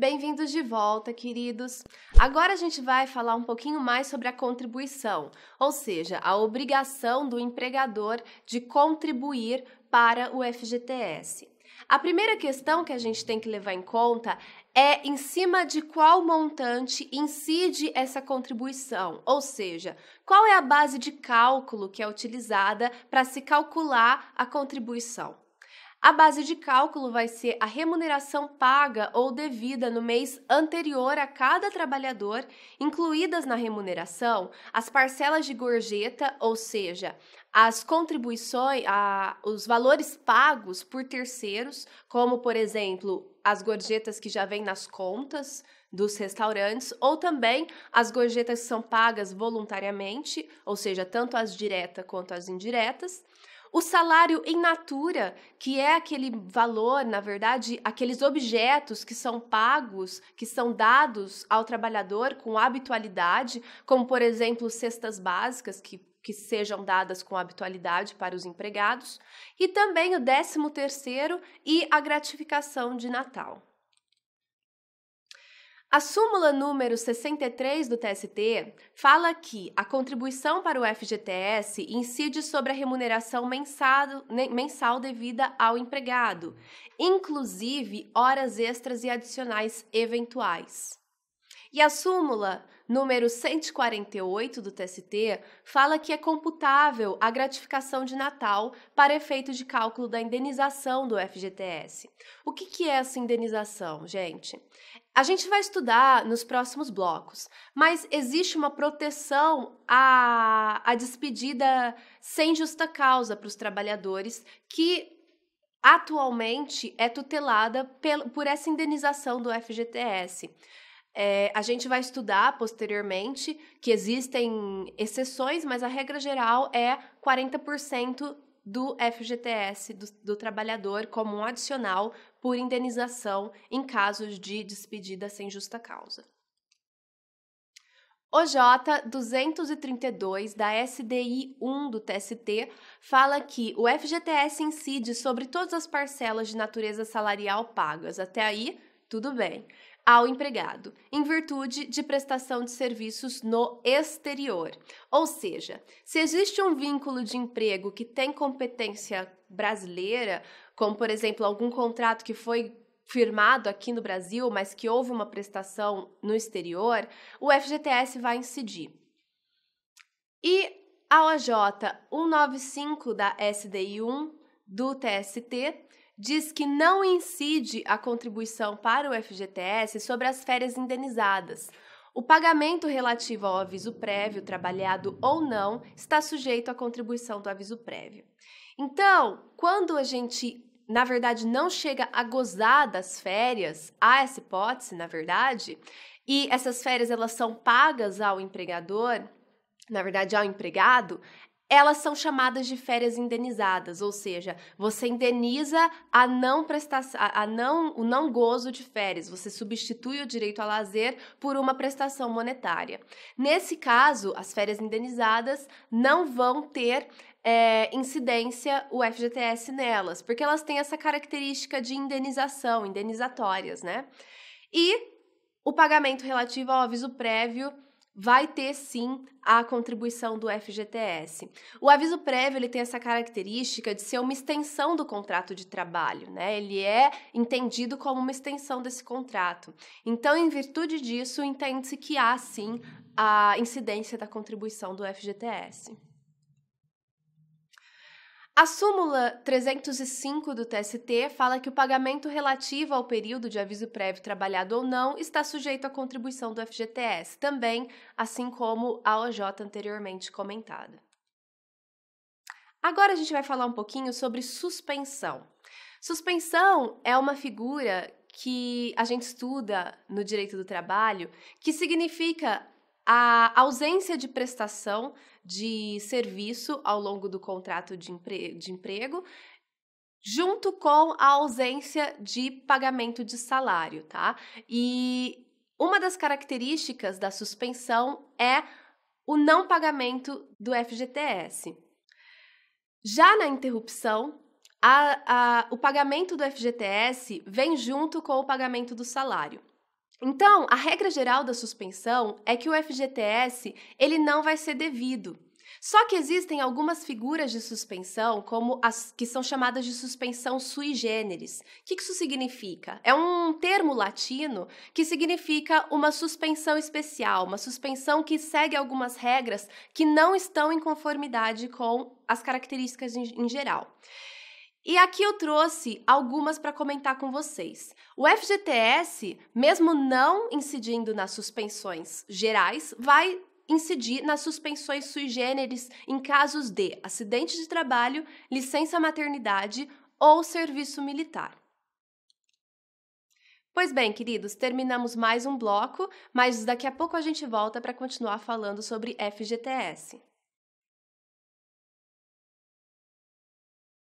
Bem-vindos de volta, queridos. Agora a gente vai falar um pouquinho mais sobre a contribuição, ou seja, a obrigação do empregador de contribuir para o FGTS. A primeira questão que a gente tem que levar em conta é em cima de qual montante incide essa contribuição, ou seja, qual é a base de cálculo que é utilizada para se calcular a contribuição. A base de cálculo vai ser a remuneração paga ou devida no mês anterior a cada trabalhador, incluídas na remuneração as parcelas de gorjeta, ou seja, as contribuições, a, os valores pagos por terceiros, como por exemplo as gorjetas que já vêm nas contas dos restaurantes, ou também as gorjetas que são pagas voluntariamente, ou seja, tanto as diretas quanto as indiretas o salário em natura, que é aquele valor, na verdade, aqueles objetos que são pagos, que são dados ao trabalhador com habitualidade, como, por exemplo, cestas básicas, que que sejam dadas com habitualidade para os empregados, e também o 13 terceiro e a gratificação de Natal. A súmula número 63 do TST fala que a contribuição para o FGTS incide sobre a remuneração mensal devida ao empregado, inclusive horas extras e adicionais eventuais. E a súmula número 148 do TST fala que é computável a gratificação de Natal para efeito de cálculo da indenização do FGTS. O que, que é essa indenização, gente? A gente vai estudar nos próximos blocos, mas existe uma proteção à, à despedida sem justa causa para os trabalhadores que atualmente é tutelada pel, por essa indenização do FGTS. É, a gente vai estudar posteriormente que existem exceções, mas a regra geral é 40% do FGTS do, do trabalhador como um adicional por indenização em casos de despedida sem justa causa. OJ 232 da SDI 1 do TST fala que o FGTS incide sobre todas as parcelas de natureza salarial pagas. Até aí, tudo bem ao empregado, em virtude de prestação de serviços no exterior. Ou seja, se existe um vínculo de emprego que tem competência brasileira, como por exemplo algum contrato que foi firmado aqui no Brasil, mas que houve uma prestação no exterior, o FGTS vai incidir. E a OJ 195 da SDI 1 do TST diz que não incide a contribuição para o FGTS sobre as férias indenizadas. O pagamento relativo ao aviso prévio, trabalhado ou não, está sujeito à contribuição do aviso prévio. Então, quando a gente, na verdade, não chega a gozar das férias, há essa hipótese, na verdade, e essas férias elas são pagas ao empregador, na verdade ao empregado, elas são chamadas de férias indenizadas, ou seja, você indeniza a não prestação, a não, o não gozo de férias, você substitui o direito a lazer por uma prestação monetária. Nesse caso, as férias indenizadas não vão ter é, incidência o FGTS nelas, porque elas têm essa característica de indenização, indenizatórias, né? E o pagamento relativo ao aviso prévio vai ter sim a contribuição do FGTS. O aviso prévio ele tem essa característica de ser uma extensão do contrato de trabalho, né? Ele é entendido como uma extensão desse contrato. Então, em virtude disso, entende-se que há sim a incidência da contribuição do FGTS. A súmula 305 do TST fala que o pagamento relativo ao período de aviso prévio trabalhado ou não está sujeito à contribuição do FGTS, também, assim como a OJ anteriormente comentada. Agora a gente vai falar um pouquinho sobre suspensão. Suspensão é uma figura que a gente estuda no direito do trabalho que significa a ausência de prestação de serviço ao longo do contrato de, empre de emprego, junto com a ausência de pagamento de salário, tá? E uma das características da suspensão é o não pagamento do FGTS. Já na interrupção, a, a, o pagamento do FGTS vem junto com o pagamento do salário. Então, a regra geral da suspensão é que o FGTS ele não vai ser devido. Só que existem algumas figuras de suspensão, como as que são chamadas de suspensão sui generis. O que isso significa? É um termo latino que significa uma suspensão especial, uma suspensão que segue algumas regras que não estão em conformidade com as características em, em geral. E aqui eu trouxe algumas para comentar com vocês. O FGTS, mesmo não incidindo nas suspensões gerais, vai incidir nas suspensões sui generis em casos de acidente de trabalho, licença maternidade ou serviço militar. Pois bem, queridos, terminamos mais um bloco, mas daqui a pouco a gente volta para continuar falando sobre FGTS.